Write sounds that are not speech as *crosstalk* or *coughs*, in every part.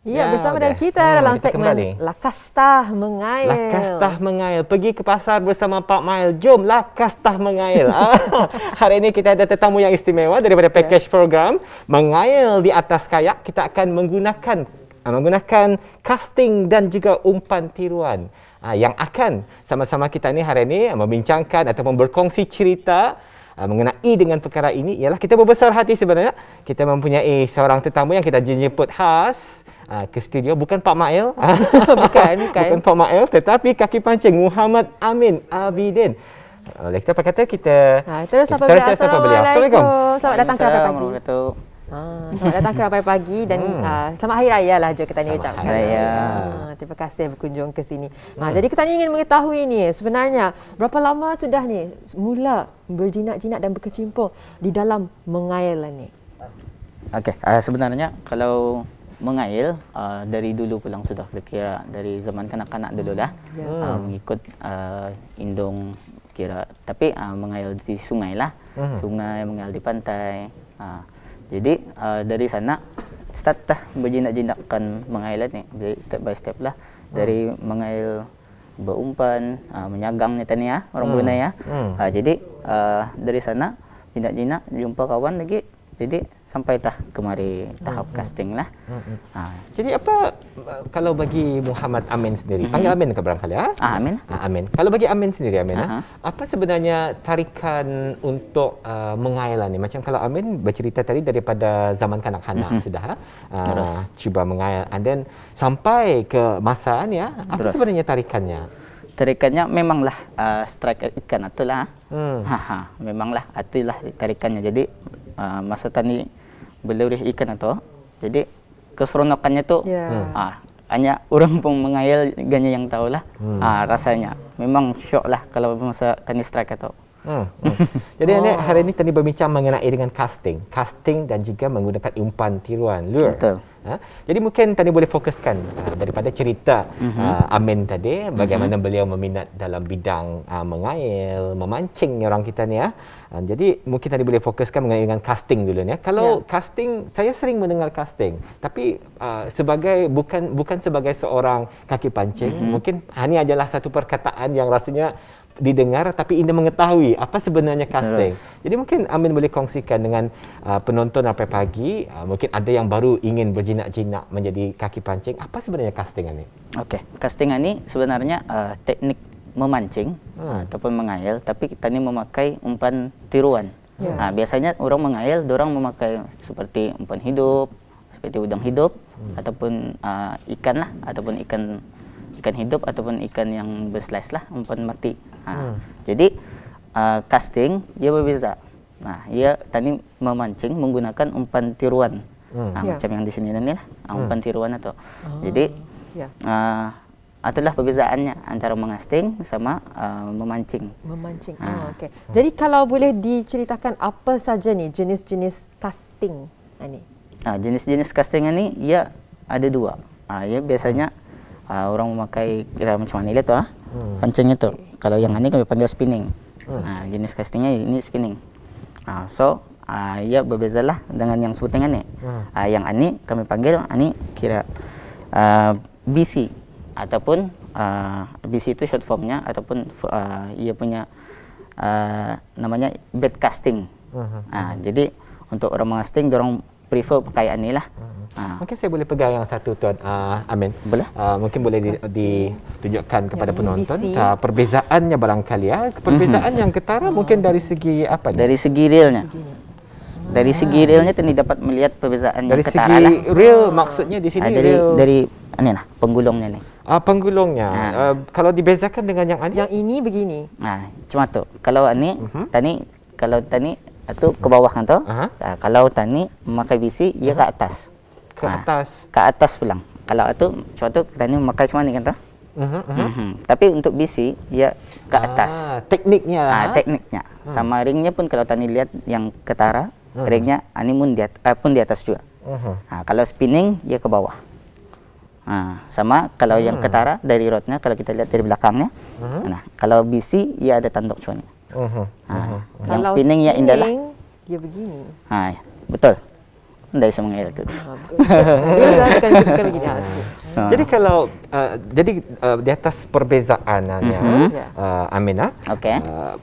Ya, yeah, bersama dengan kita hmm, dalam kita segmen kembali. Lakastah Mengail. Lakastah Mengail. Pergi ke pasar bersama Pak Mail. Jom Lakastah Mengail. *laughs* Ah, hari ini kita ada tetamu yang istimewa daripada ya. package yeah. program Mengail di atas kayak. Kita akan menggunakan ah, menggunakan casting dan juga umpan tiruan ah, yang akan sama-sama kita ni hari ini membincangkan atau berkongsi cerita mengenai dengan perkara ini ialah kita berbesar hati sebenarnya kita mempunyai seorang tetamu yang kita jemput khas uh, ke studio bukan Pak Mail *laughs* bukan bukan bukan Pak Mail tetapi kaki pancing Muhammad Amin Abidin ah, oleh kita apa kata kita ha, terus apa beliau Assalamualaikum. Assalamualaikum selamat datang ke Pagi Ah, selamat datang ke Pagi dan hmm. uh, selamat Hari Raya lah Jo kita ni ucapkan. Selamat Hari Raya. Uh, terima kasih berkunjung ke sini. Hmm. Uh, jadi kita ingin mengetahui ni sebenarnya berapa lama sudah ni mula berjinak-jinak dan berkecimpung di dalam mengail ni. Okey, uh, sebenarnya kalau mengail uh, dari dulu pulang sudah berkira dari zaman kanak-kanak dulu lah hmm. uh, mengikut uh, indung kira tapi uh, mengail di sungai lah hmm. sungai mengail di pantai uh, jadi uh, dari sana start lah berjinak-jinakkan mengail ni jadi step by step lah hmm. dari hmm. mengail berumpan uh, menyagang ni tanya orang hmm. Brunei ya hmm. uh, jadi uh, dari sana jinak-jinak jumpa kawan lagi jadi sampai tah kemari tahap hmm. casting lah. Hmm. Hmm. Ha. Jadi apa kalau bagi Muhammad Amin sendiri, hmm. panggil Amin ke barangkali ha? ah? Ha? Amin. Ha, Amin. Kalau bagi Amin sendiri Amin ha? Uh-huh. apa sebenarnya tarikan untuk uh, mengayal ni? Macam kalau Amin bercerita tadi daripada zaman kanak-kanak hmm. sudah ha? uh, cuba mengail, and then sampai ke masa ni ya, ha? apa Terus. sebenarnya tarikannya? Tarikannya memanglah uh, strike ikan itulah. Hmm. Ha, ha, memanglah itulah tarikannya. Jadi Ah, masa tani belurih ikan atau jadi keseronokannya tu yeah. Ya. Hmm. uh, hanya orang pun mengayal ganya yang tahulah hmm. uh, rasanya memang syok lah kalau masa tani strike atau Hmm, hmm. *laughs* Jadi oh. hari ini tadi berbincang mengenai dengan casting. Casting dan juga menggunakan umpan tiruan. Lure. Betul. Ha? Jadi mungkin tadi boleh fokuskan uh, daripada cerita mm-hmm. uh, Amin tadi bagaimana mm-hmm. beliau meminat dalam bidang uh, mengail, memancing orang kita ni ya. Uh. jadi mungkin tadi boleh fokuskan mengenai dengan casting dulu ni. Ya. Kalau yeah. casting saya sering mendengar casting tapi uh, sebagai bukan bukan sebagai seorang kaki pancing, mm-hmm. mungkin ini ha, adalah satu perkataan yang rasanya didengar tapi anda mengetahui apa sebenarnya casting. Yes. Jadi mungkin Amin boleh kongsikan dengan uh, penonton apa pagi, uh, mungkin ada yang baru ingin berjinak-jinak menjadi kaki pancing, apa sebenarnya casting ini? Okey, casting ini sebenarnya uh, teknik memancing hmm. uh, ataupun mengail tapi kita ini memakai umpan tiruan. Yeah. Ha, uh, biasanya orang mengail, orang memakai seperti umpan hidup, seperti udang hidup hmm. ataupun uh, ikan lah ataupun ikan ikan hidup ataupun ikan yang berslice lah umpan mati Ha. Hmm. Jadi uh, casting ia berbeza. Nah, ha, ia tadi memancing menggunakan umpan tiruan. Hmm. Ha, ya. macam yang di sini ni lah. Ha, umpan hmm. tiruan atau. Oh. Jadi ya. Uh, itulah perbezaannya antara mengasting sama uh, memancing. Memancing. Ha. Oh, ah, okay. Jadi kalau boleh diceritakan apa saja ni jenis-jenis casting ni? Ha, jenis-jenis casting ni ia ada dua. Ha, ya biasanya uh, orang memakai kira macam mana dia tu ah. Hmm. Pancingnya tu. Kalau yang ni kami panggil spinning. Hmm. Uh, jenis castingnya ini spinning. Uh, so uh, ia lah dengan yang sebut shooting ni. Hmm. Uh, yang ni kami panggil ni kira uh, BC ataupun uh, BC itu short formnya ataupun uh, ia punya uh, namanya bed casting. Hmm. Uh, jadi untuk orang mengasting, orang prefer pakai ni lah. Hmm. Ha. Mungkin saya boleh pegang yang satu tuan uh, Amin. Boleh. Uh, mungkin boleh di, ditunjukkan kepada yang penonton uh, perbezaannya barangkali ya. Perbezaan mm-hmm. yang ketara oh. mungkin dari segi apa ni? Dari segi realnya. Dari segi realnya tadi dapat melihat perbezaan yang ketara. Dari segi lah. real maksudnya di sini uh, dari, real. Dari ini lah penggulungnya ni. Ah uh, penggulungnya. Uh. Uh, kalau dibezakan dengan yang ini. Yang ini begini. Nah, cuma tu. Kalau ini uh-huh. tadi kalau tani atau ke bawah kan tu. Uh-huh. kalau tani memakai bisi, ia uh-huh. ke atas ke ha, atas ke atas pulang kalau itu, sebab tu kita ni makan semua ni kan tu Uh-huh. Uh-huh. Mhm, mhm. mhm. Tapi untuk bisi, ya ke ah, atas. tekniknya lah. Ah, tekniknya. uh Sama ringnya pun kalau tani lihat yang ketara, uh-huh. ringnya animun ah, di atas, eh, pun di atas juga. Uh-huh. Ah, kalau spinning ya ke bawah. Ah, sama kalau uh-huh. yang hmm. ketara dari rodnya kalau kita lihat dari belakangnya. Uh-huh. Nah, kalau bisi, ya ada tanduk cuannya. Uh-huh. Uh-huh. Ah, uh-huh. yang spinning, spinning ya indah lah. Ya begini. Ah, ya. betul dari semangat lah tu. Ah, ah. jadi kalau uh, jadi uh, di atas perbezaannya lah mhm. mm-hmm. uh, Amina. Okey. Uh,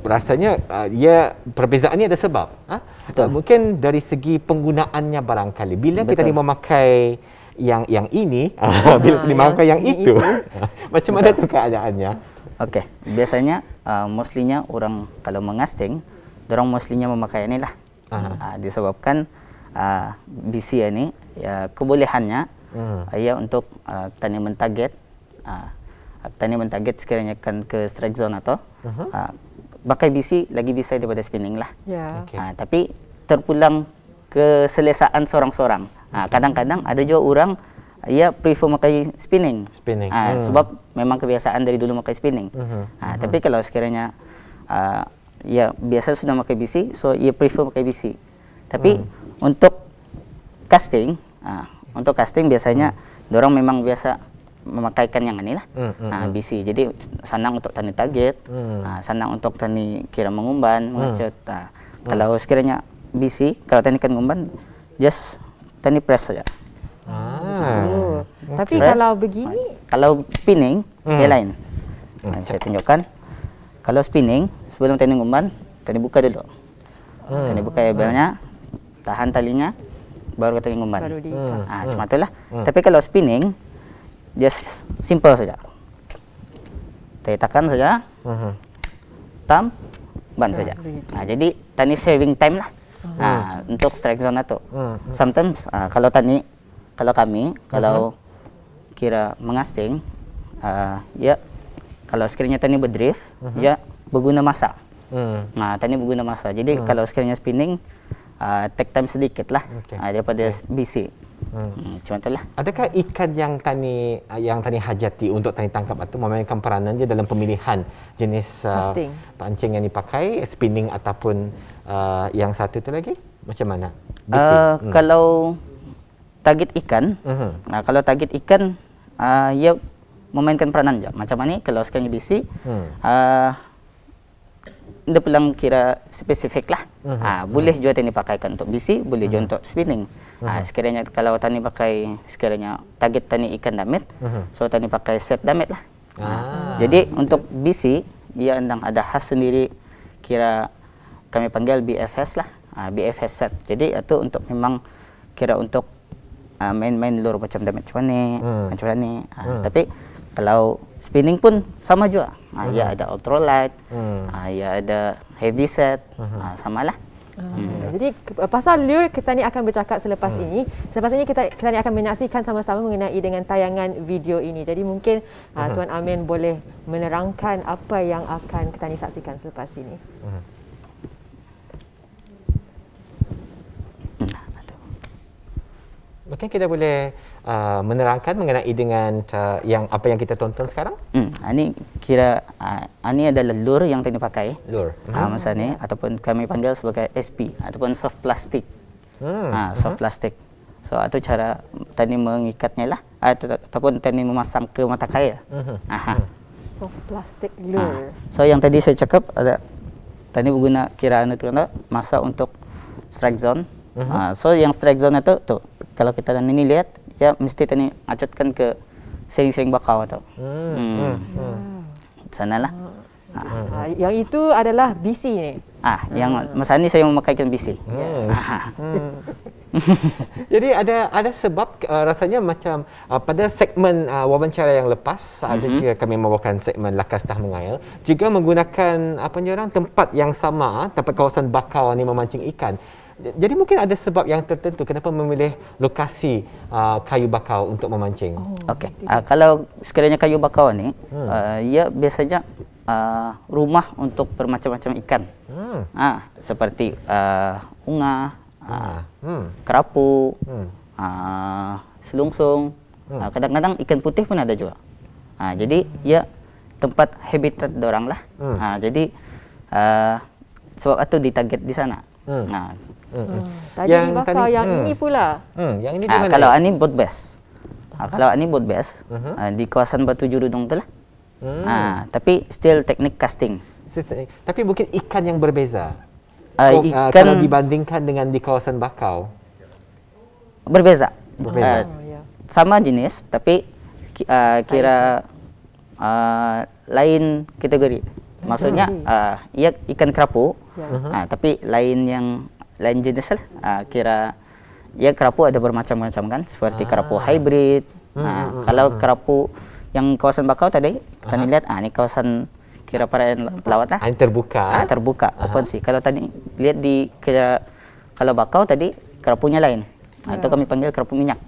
rasanya uh, ya perbezaan ini ada sebab. Ha? Uh, mungkin dari segi penggunaannya barangkali bila Betul. kita ni memakai yang yang ini *laughs* bila ha, dimakai yang, yang itu, itu. *laughs* macam mana tu keadaannya okey biasanya uh, mostlynya orang kalau mengasting orang mostlynya memakai inilah uh-huh. uh, disebabkan BCA ah, ini, ya, kebolehannya hmm. Ah, ia untuk uh, ah, petani mentarget uh, petani mentarget sekiranya kan ke strike zone atau uh-huh. uh, pakai BC lagi bisa daripada spinning lah yeah. Ya. okay. uh, tapi terpulang keselesaan seorang-seorang okay. uh, hmm. kadang-kadang ada juga orang ia prefer pakai spinning spinning uh, hmm. sebab memang kebiasaan dari dulu pakai spinning uh-huh. Uh-huh. tapi kalau sekiranya uh, ya biasa sudah pakai BC so ia prefer pakai BC Tapi hmm. untuk casting, nah, untuk casting biasanya hmm. dorong memang biasa memakaikan yang inilah lah, hmm, nah, hmm, hmm. BC. Jadi senang untuk tani target, hmm. nah, senang untuk tani kira mengumban, hmm. mengecut. Nah, hmm. kalau sekiranya BC, kalau tani kan mengumban just tani press saja. Ah. Gitu. Okay. Tapi press. kalau begini, kalau spinning, hmm. dia lain. Nah, okay. Hmm. saya tunjukkan. Kalau spinning, sebelum tani ngumban, tani buka dulu. Hmm. Tani buka labelnya, ya, tahan talinya baru kita ingin umpan. Baru diikat. Hmm, ah, cuma hmm. itulah. Hmm. Tapi kalau spinning just simple saja. Tetakan saja. Hmm. Tam ban ah, saja. Nah, jadi tani saving time lah. Hmm. Ah, untuk strike zone itu. Lah hmm, hmm. Sometimes ah, kalau tani kalau kami kalau hmm. kira mengasting ah, ya kalau sekiranya tani berdrift hmm. ya berguna masa. Hmm. Nah, tani berguna masa. Jadi hmm. kalau sekiranya spinning uh, take time sedikit lah okay. uh, ah, daripada okay. bisik. Hmm. hmm. Macam tu lah. Adakah ikan yang tani ah, yang tani hajati untuk tani tangkap itu memainkan peranan dia dalam pemilihan jenis uh, pancing yang dipakai, spinning ataupun uh, yang satu tu lagi? Macam mana? Uh, hmm. Kalau target ikan, uh-huh. uh, kalau target ikan, uh, ia memainkan peranan je. Macam mana? Kalau sekarang BC, hmm. uh, dia pulang kira spesifik lah. Uh-huh. Ha, boleh uh-huh. juga tani pakaikan untuk bisi, boleh uh-huh. juga mhm. untuk spinning. Uh-huh. Ha, sekiranya kalau tani pakai sekiranya target tani ikan damit, uh-huh. so tani pakai set damit lah. Uh-huh. Jadi untuk bisi, dia endang ada khas sendiri kira kami panggil BFS lah, ha, BFS set. Jadi itu untuk memang kira untuk uh, main-main lur macam damit cuman ni, uh-huh. macam ni. uh-huh. Tapi kalau spinning pun sama juga. Uh, uh Ya hmm. ada ultralight, hmm. uh, ya ada heavy set, uh-huh. sama lah. Hmm. Ah, hmm. Ya. Jadi eh, pasal lure kita ni akan bercakap selepas hmm. ini. Selepas ini kita kita ni akan menyaksikan sama-sama mengenai dengan tayangan video ini. Jadi mungkin hmm. uh, Tuan Amin boleh menerangkan apa yang akan kita ni saksikan selepas ini. Hmm. Mungkin kita boleh Uh, menerangkan mengenai dengan uh, yang apa yang kita tonton sekarang? Hmm, ini ah, kira uh, ah, ini ah, adalah lur yang kami pakai. Lur. Ah hmm. uh, masa ni ataupun kami panggil sebagai SP ataupun soft plastik. Hmm. Uh, soft hmm. plastik. So atau cara tadi mengikatnya lah atau, ataupun tadi memasang ke mata kail. Hmm. Aha. Hmm. Soft plastik lur. Uh. So yang tadi saya cakap ada tadi guna kira anu tu masa untuk strike zone. Uh-huh. Uh, so yang strike zone itu tu kalau kita dan ini lihat ya mesti tadi acatkan ke sering-sering bakau atau. Hmm, hmm. hmm. hmm. Sanalah. Hmm. Ah. yang itu adalah BC ni. Ah, ah. hmm. yang masa ni saya memakaikan BC. Hmm. *laughs* Jadi ada ada sebab uh, rasanya macam uh, pada segmen uh, wawancara yang lepas mm-hmm. ada mhm. juga kami membawakan segmen lakas tah mengail juga menggunakan apa uh, orang tempat yang sama tempat kawasan bakau ni memancing ikan. Jadi mungkin ada sebab yang tertentu kenapa memilih lokasi uh, kayu bakau untuk memancing. Oh, Okey. Uh, kalau sekiranya kayu bakau ni, hmm. uh, ia biasanya uh, rumah untuk bermacam-macam ikan. Hmm. Uh, seperti uh, unga, uh, hmm. kerapu, hmm. Uh, selungsung. Hmm. Uh, kadang-kadang ikan putih pun ada juga. Uh, jadi ia tempat habitat orang lah. Hmm. Uh, jadi uh, sebab itu ditarget di sana. Hmm. Uh, Hmm, hmm. hmm, tadi yang dibakar, tadi, yang hmm. ini pula. Hmm, yang ini ah, di mana? kalau ini both ah, best. Ha, kalau ini both best, uh-huh. ha, di kawasan Batu Jurudong tu lah. Hmm. Ha, tapi still teknik casting. Tapi mungkin ikan yang berbeza? Uh, oh, ikan uh, kalau dibandingkan dengan di kawasan bakau? Berbeza. Berbeza. Oh, ya. sama jenis, tapi uh, kira uh, lain kategori. Maksudnya, uh, ikan kerapu, yeah. Ya. Mhm. uh, tapi lain yang lain jenis lah. Uh, kira ya kerapu ada bermacam-macam kan seperti ah. kerapu hybrid. Hmm, nah, hmm, hmm, kalau hmm. kerapu yang kawasan bakau tadi kita uh lihat ah ini kawasan kira perairan pelawat lah. Ini terbuka. Ah, terbuka uh-huh. open sih. Kalau tadi lihat di kira, kalau bakau tadi kerapunya lain. Nah, itu hmm. kami panggil kerapu minyak.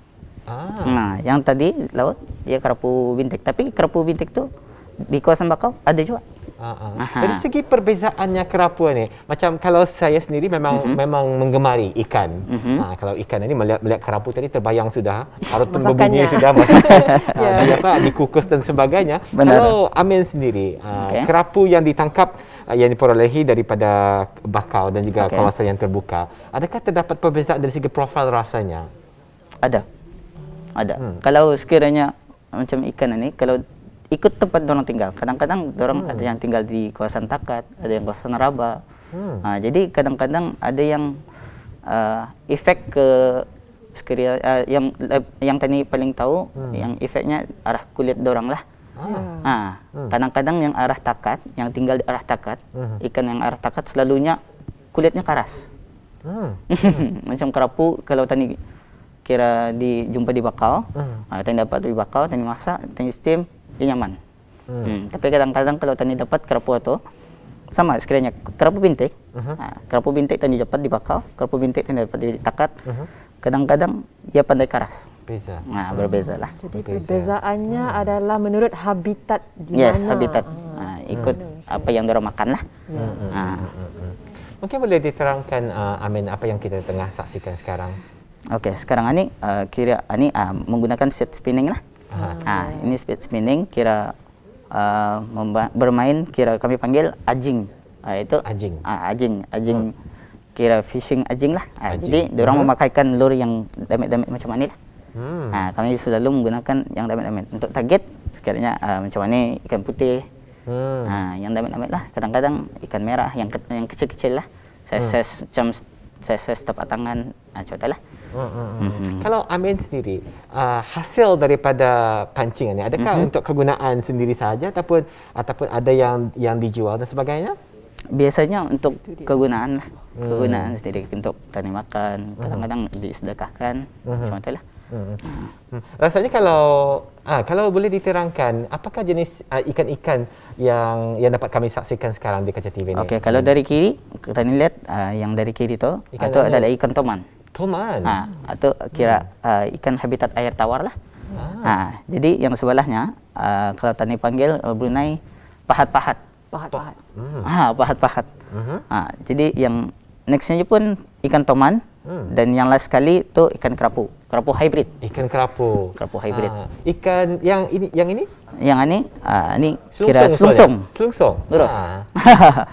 Ah. Nah, yang tadi laut ya kerapu bintik. Tapi kerapu bintik tu di kawasan bakau ada juga. Oh. Uh-huh. Dari segi perbezaannya kerapu ni, macam kalau saya sendiri memang uh-huh. memang menggemari ikan. Uh-huh. Ha, kalau ikan ni melihat melihat kerapu tadi terbayang sudah, harus pun berbunyi *laughs* sudah masakan. ha, yeah. apa dikukus dan sebagainya. Benar. Kalau Amin sendiri, uh, ha, okay. kerapu yang ditangkap uh, yang diperolehi daripada bakau dan juga okay. kawasan yang terbuka, adakah terdapat perbezaan dari segi profil rasanya? Ada. Ada. Hmm. Kalau sekiranya macam ikan ini, kalau ikut tempat dorong tinggal. Kadang-kadang dorong hmm. ada yang tinggal di kawasan Takat, ada yang kawasan Raba. Hmm. Nah, jadi kadang-kadang ada yang uh, efek ke skria, uh, yang eh, yang tadi paling tahu hmm. yang efeknya arah kulit dorong lah. Ah. Nah, ya. hmm. kadang-kadang yang arah Takat, yang tinggal di arah Takat, hmm. ikan yang arah Takat selalunya kulitnya keras. Hmm. *laughs* Macam kerapu kalau tani kira di di bakau, hmm. Uh, ah, tani dapat di bakau, tani masak, tani steam, dia nyaman. Hmm. Hmm. Tapi kadang-kadang kalau tani dapat kerapu atau sama sekiranya kerapu bintik, uh-huh. kerapu bintik tani dapat di bakau, kerapu bintik tani dapat di takat. huh mhm. Kadang-kadang ia pandai keras. Beza. Nah, ha, berbeza lah. Jadi perbezaannya hmm. adalah menurut habitat di yes, mana. habitat. Hmm. Uh, ikut hmm. apa yang mereka makan lah. Ya. Hmm, hmm, hmm. Hmm. Hmm. Mungkin boleh diterangkan uh, Amin apa yang kita tengah saksikan sekarang. Okey, sekarang ini uh, kira ini ah, uh, ah, menggunakan set spinning lah. Ah, hmm. ah, ini speed spinning kira uh, bermain kira kami panggil ajing. Ah itu ajing. Uh, ajing, ajing. Hmm. Kira fishing ajing lah. Uh, ajing. Jadi orang hmm. memakaikan lure yang damit-damit macam mana lah. Hmm. Uh, kami selalu menggunakan yang damit-damit untuk target sekiranya uh, macam mana ikan putih. Hmm. Uh, yang damit-damit lah. Kadang-kadang ikan merah yang ke- yang kecil-kecil lah. Saya ses hmm. macam ses-ses tepat tangan. Ah contoh lah. Kalau Amin sendiri, uh, hasil daripada pancingan ini adakah mm-hmm. untuk kegunaan sendiri saja ataupun ataupun ada yang yang dijual dan sebagainya? Biasanya untuk kegunaan lah, hmm. kegunaan sendiri untuk tani makan, kadang-kadang hmm disedekahkan, mm-hmm. macam itulah. Hmm. Mm. Rasanya kalau ah, kalau boleh diterangkan apakah jenis ah, ikan-ikan yang yang dapat kami saksikan sekarang di kaca TV ini. Okey, kalau hmm. dari kiri kita lihat ah, yang dari kiri tu itu ah, adalah ikan toman. Toman. Ha, atau kira hmm. uh, ikan habitat air tawar lah. Ah. Ha, jadi yang sebelahnya uh, kalau tani panggil uh, Brunei pahat-pahat. Pahat-pahat. Ah pahat-pahat. uh jadi yang nextnya pun ikan toman. Hmm. Dan yang last sekali tu ikan kerapu. Kerapu hybrid. Ikan kerapu. Kerapu hybrid. Aa, ah, ikan yang ini yang ini? Yang ini ah ini selungsong kira selungsong. Selungsong. Terus. Ah.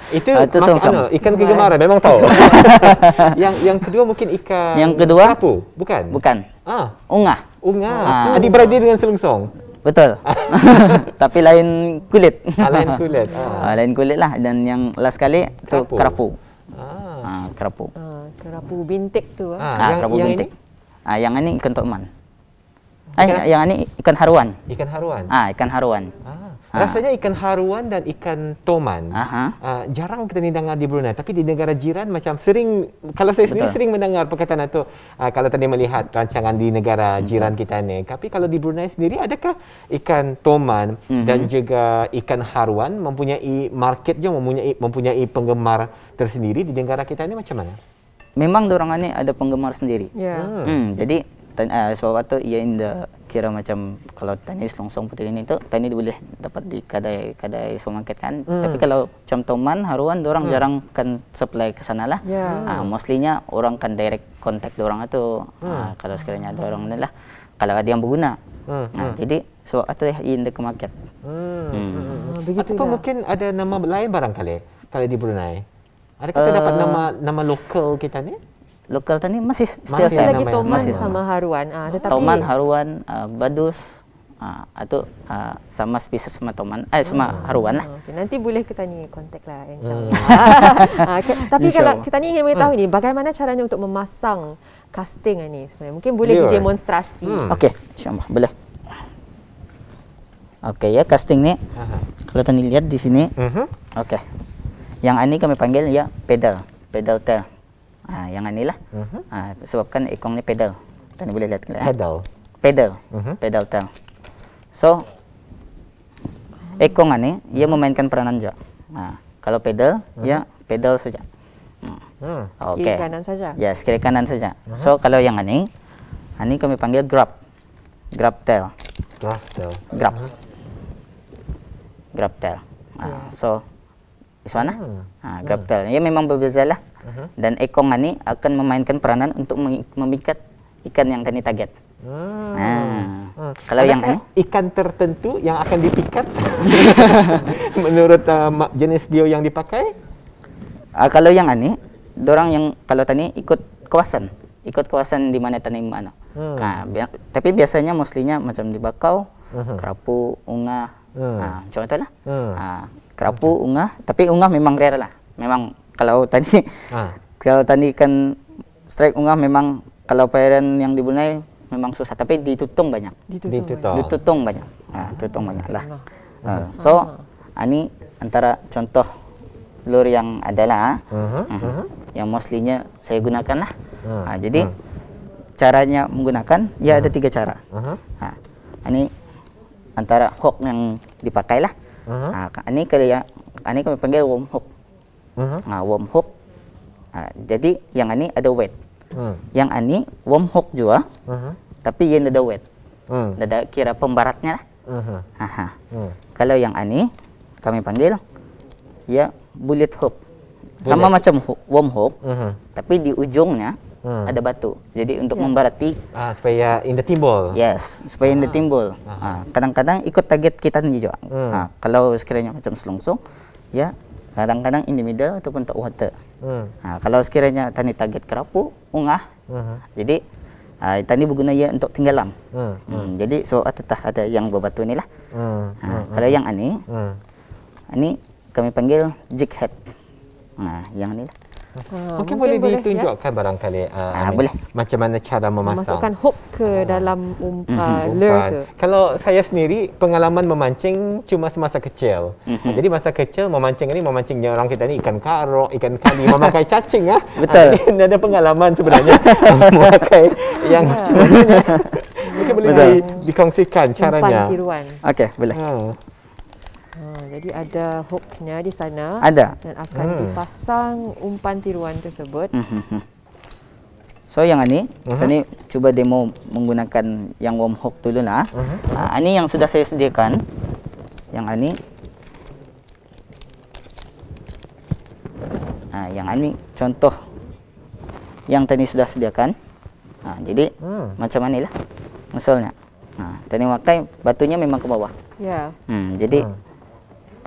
*laughs* itu uh, itu mak- mana? ikan kegemaran memang tahu. *laughs* yang yang kedua mungkin ikan yang kedua? kerapu. Bukan. Bukan. Ah, ungah. Ungah. Ah, Adik beradik dengan selungsong. Betul. *laughs* Tapi lain kulit. Ah, lain kulit. Ah. Ah, lain kulit lah dan yang last kali tu kerapu. kerapu kerapu. Ah, kerapu bintik tu. Ah, ah, ah kerapu bintik. Ah, yang ini ikan tokman. Eh, ikan, eh, yang ini ikan haruan. Ikan haruan. Ah, ikan haruan. Ah, ah. rasanya ikan haruan dan ikan toman. Aha. Ah, jarang kita dengar di Brunei, tapi di negara jiran macam sering. Kalau saya sendiri Betul. sering mendengar perkataan itu. Ah, kalau tadi melihat rancangan di negara Betul. jiran kita ini, tapi kalau di Brunei sendiri, adakah ikan toman mm-hmm. dan juga ikan haruan mempunyai market juga mempunyai mempunyai penggemar tersendiri di negara kita ini macam mana? Memang dorongannya ada penggemar sendiri. Yeah. Hmm. Hmm, jadi ten, uh, ah, sebab waktu ia in kira macam kalau tenis longsong putih ini tu tani boleh dapat di kedai kedai supermarket kan mm. tapi kalau macam toman haruan orang mm. jarang kan supply ke sana lah yeah. Ya. uh, mostlynya orang kan direct contact orang lah tu mm. uh, kalau sekiranya ada orang ni lah kalau ada yang berguna mm. uh, jadi sebab waktu ya? in the market hmm. Hmm. Hmm. hmm. begitu Ataupun mungkin ada nama lain barangkali kalau di Brunei Ada kita uh, dapat nama nama lokal kita ni? lokal tani masih still masih lagi Toman masih sama Haruan ah, hmm. tetapi Toman Haruan uh, Badus Uh, atau uh, sama spesies sama teman, eh sama hmm. haruan lah. Okay, nanti boleh kita ni kontak lah, insyaallah. Hmm. uh, *laughs* ke- tapi insya kalau kita ni ingin mengetahui hmm. ni bagaimana caranya untuk memasang casting ni sebenarnya. Mungkin boleh yeah. demonstrasi. Hmm. Okey, insyaallah boleh. Okey ya casting ni. Uh-huh. Kalau tadi lihat di sini. Uh-huh. Okey. Yang ini kami panggil ya pedal, pedal tail. Ha, yang anilah. Uh-huh. Mhm. Ha, sebabkan ekong ni pedal. Kita ni boleh lihat. Eh. Pedal? Ha? Pedal. Uh-huh. Pedal tail. So, ekong ni, ia memainkan peranan juga. Ha, kalau pedal, uh-huh. ya pedal saja. Hmm. Hmm. Okay. Kiri kanan saja? Yes, kiri kanan saja. Uh-huh. So, kalau yang ini, ini kami panggil grab. Grab tail. Grab tail. Grab. Grab tail. Ha, ya. so, iswana? Hmm. Ha, grab hmm. tail. Ia memang berbeza lah dan ekor ini akan memainkan peranan untuk memikat ikan yang kami target. Hmm. Nah. Ha. Hmm. Kalau Adakah yang ini ikan tertentu yang akan dipikat *laughs* menurut uh, jenis bio yang dipakai? Uh, kalau yang ini, orang yang kalau tani ikut kawasan, ikut kawasan di mana tani mana. Hmm. Nah, bi tapi biasanya muslinya macam di bakau, uh -huh. kerapu, unga, hmm. nah, contohnya. Hmm. Nah, kerapu, unga, tapi unga memang rare lah, memang kalau tadi ha. *laughs* kalau tadi kan strike ungah memang kalau perairan yang di Brunei memang susah tapi ditutung banyak ditutung, ditutung. banyak, ditutung banyak. Ha, ditutung banyak lah ha. so ini antara contoh lur yang adalah uh-huh, uh-huh. yang mostlynya saya gunakan lah uh-huh. ha, jadi uh-huh. caranya menggunakan ya uh-huh. ada tiga cara uh-huh. ha, ini antara hook yang dipakai lah uh-huh. ha, ini kali ya ini kami panggil worm hook uh-huh. uh, worm hook. Uh, jadi yang ini ada wet. Uh-huh. Yang ini warm hook juga. Uh-huh. Tapi yang ada wet. Uh-huh. Ada kira pembaratnya lah. Uh-huh. Uh-huh. Kalau yang ini kami panggil ya bullet hook. Bullet. Sama macam ho- worm hook. Uh-huh. Tapi di ujungnya Hmm. ada batu. Jadi untuk yeah. membarati ah, supaya in the timbul. Yes, supaya ah. in the ah. timbul. Ah. Ah. Kadang-kadang ikut target kita juga. Hmm. Ah, kalau sekiranya macam selongsong, ya kadang-kadang individual ataupun top water. Hmm. Ha, kalau sekiranya tani target kerapu, ungah. Hmm. Jadi uh, tani berguna ia untuk tenggelam. Hmm. hmm. Jadi so atutah ada yang berbatu ni lah. Hmm. Ha, hmm. Kalau hmm. yang ani, hmm. ini kami panggil jig head. Ha, yang ni lah. Uh, mungkin, ah, mungkin boleh ditunjukkan ya? barangkali uh, uh, boleh. macam mana cara memasang. Masukkan hook ke uh. dalam um, uh, lure tu. Kalau saya sendiri, pengalaman memancing cuma semasa kecil. Mm-hmm. Jadi masa kecil memancing ini, memancing orang kita ni ikan karo, ikan kali, memakai cacing lah. *laughs* Betul. Uh, ada pengalaman sebenarnya *laughs* *laughs* memakai yang macam mana. Ya. mungkin boleh di, dikongsikan caranya. Umpan tiruan. Okey, boleh. Uh. Ha, jadi ada hooknya di sana ada. dan akan hmm. dipasang umpan tiruan tersebut. Hmm, hmm, hmm. So yang ini, uh-huh. ini cuba demo menggunakan yang warm hook dulu lah. Uh-huh. Uh, ini yang sudah saya sediakan, yang ini, uh, yang ini contoh yang tadi sudah sediakan. Uh, jadi hmm. macam mana lah, misalnya. Uh, tadi pakai batunya memang ke bawah. Ya. Yeah. Hmm, jadi. uh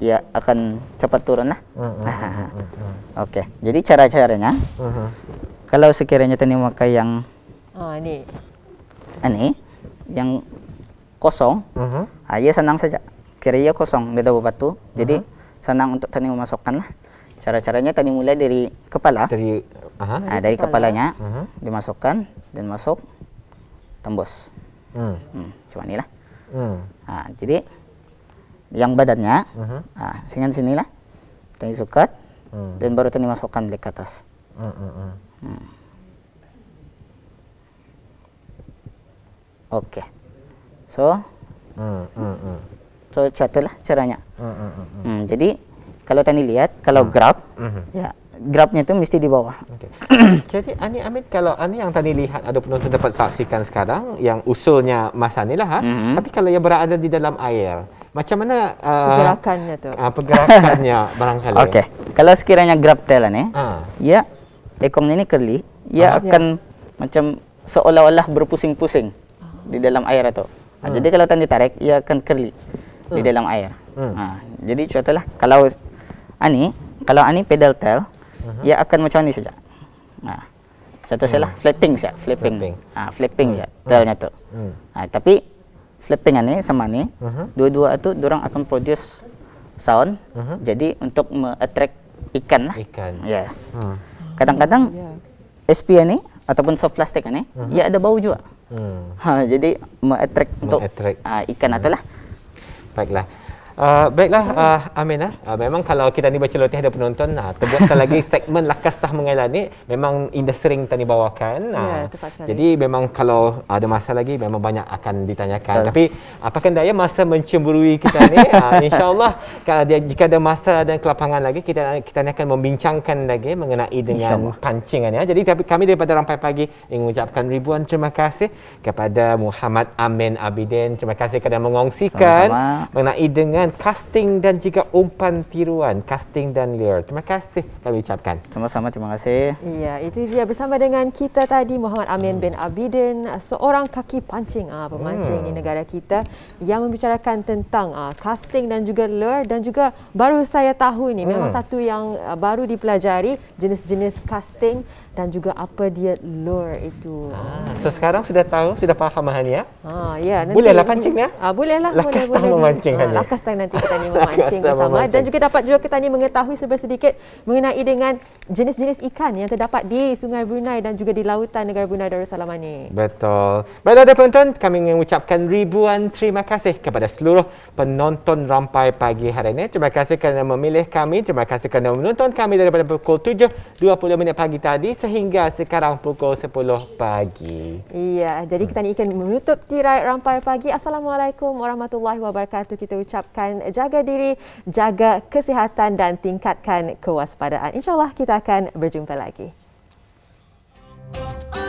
ya akan cepat turun lah. Mm, *laughs* mm, mm, mm. Oke, okay. jadi cara-caranya, mm -hmm. kalau sekiranya tadi maka yang oh, ini, ini yang kosong, mm -hmm. aja ah, ya senang saja. Kiri ya kosong, beda batu. Mm -hmm. Jadi mm-hmm. senang untuk tadi memasukkan lah. Cara-caranya tadi mulai dari kepala, dari, aha, nah, dari, dari kepala. kepalanya mm -hmm. dimasukkan dan masuk tembus. Mm. Hmm, cuma inilah. Mm. Nah, jadi yang badannya. Uh mhm. -huh. Nah, sini sinilah. Tani sukat. Uh hmm. -huh. Dan baru tani masukkan lek atas. Oke. Hmm, hmm, okay. So. Uh -huh. So catalah caranya. Uh -huh. hmm, jadi kalau tadi lihat kalau uh grab, uh ya grabnya itu mesti di bawah. Okay. *coughs* Jadi Ani Amit kalau Ani yang tadi lihat ada penonton dapat saksikan sekarang yang usulnya masa ni lah, ha? mm -hmm. tapi kalau yang berada di dalam air, macam mana uh, pergerakannya tu? Uh, pergerakannya *laughs* barangkali. Okey. Kalau sekiranya grab tail ni, eh, ha. Ah. ya ekong ni ni curly, ia ha. Ah. akan ya. macam seolah-olah berpusing-pusing ha. di dalam air atau. Ha. Jadi kalau tadi tarik, ia akan curly ha. di dalam air. Ha. Ha. Jadi contohlah kalau ani, kalau ani pedal tail, uh-huh. ia akan macam ni saja. Ha. Satu lah, hmm. sahaja, flapping saja, flapping. flapping. Ha, hmm. hmm. tailnya tu. Hmm. Ha, tapi selepingan ni sama ni. Uh-huh. Dua-dua tu orang akan produce sound. Uh-huh. Jadi untuk attract ikan lah. Ikan. Yes. Hmm. Kadang-kadang yeah. SP ni ataupun soft plastik kan ni uh-huh. Mhm. ia ada bau juga. Hmm. Ha jadi attract untuk uh, ikan hmm. atau lah. Baiklah. Uh, baiklah, uh, Amin. Uh. memang kalau kita ni baca lotih ada penonton, uh, terbuatkan lagi *laughs* segmen Lakas Tah Mengelah ni, memang industri yang kita ni bawakan. Uh, ya, jadi memang kalau ada masa lagi, memang banyak akan ditanyakan. Betul. Tapi apakah daya masa mencemburui kita ni? Uh, *laughs* InsyaAllah, kalau dia, jika ada masa dan kelapangan lagi, kita kita ni akan membincangkan lagi mengenai dengan pancingan. Ya. Jadi tapi kami daripada Rampai Pagi ingin mengucapkan ribuan terima kasih kepada Muhammad Amin Abidin. Terima kasih kerana mengongsikan Sama-sama. mengenai dengan dengan casting dan juga umpan tiruan casting dan lure. Terima kasih kami ucapkan. Sama-sama terima kasih. Iya, itu dia bersama dengan kita tadi Muhammad Amin hmm. bin Abidin, seorang kaki pancing ah pemancing hmm. di negara kita yang membicarakan tentang ah casting dan juga lure dan juga baru saya tahu ini hmm. memang satu yang ah, baru dipelajari jenis-jenis casting dan juga apa dia lure itu. Ah, so sekarang sudah tahu, sudah faham Hania? Ya? Ah, ya. Nanti, bolehlah pancing ya? Ah, bolehlah. Lakas boleh, tahu boleh, memancing ah, datang nanti kita ni memancing *laughs* bersama memancing. dan juga dapat juga kita ni mengetahui sebaik sedikit mengenai dengan jenis-jenis ikan yang terdapat di Sungai Brunei dan juga di lautan negara Brunei Darussalam ini. Betul. Baiklah ada penonton kami ingin mengucapkan ribuan terima kasih kepada seluruh penonton rampai pagi hari ini. Terima kasih kerana memilih kami. Terima kasih kerana menonton kami daripada pukul 7.20 minit pagi tadi sehingga sekarang pukul 10 pagi. Iya, jadi kita ni ikan menutup tirai rampai pagi. Assalamualaikum warahmatullahi wabarakatuh. Kita ucapkan akan jaga diri, jaga kesihatan dan tingkatkan kewaspadaan. InsyaAllah kita akan berjumpa lagi. Oh,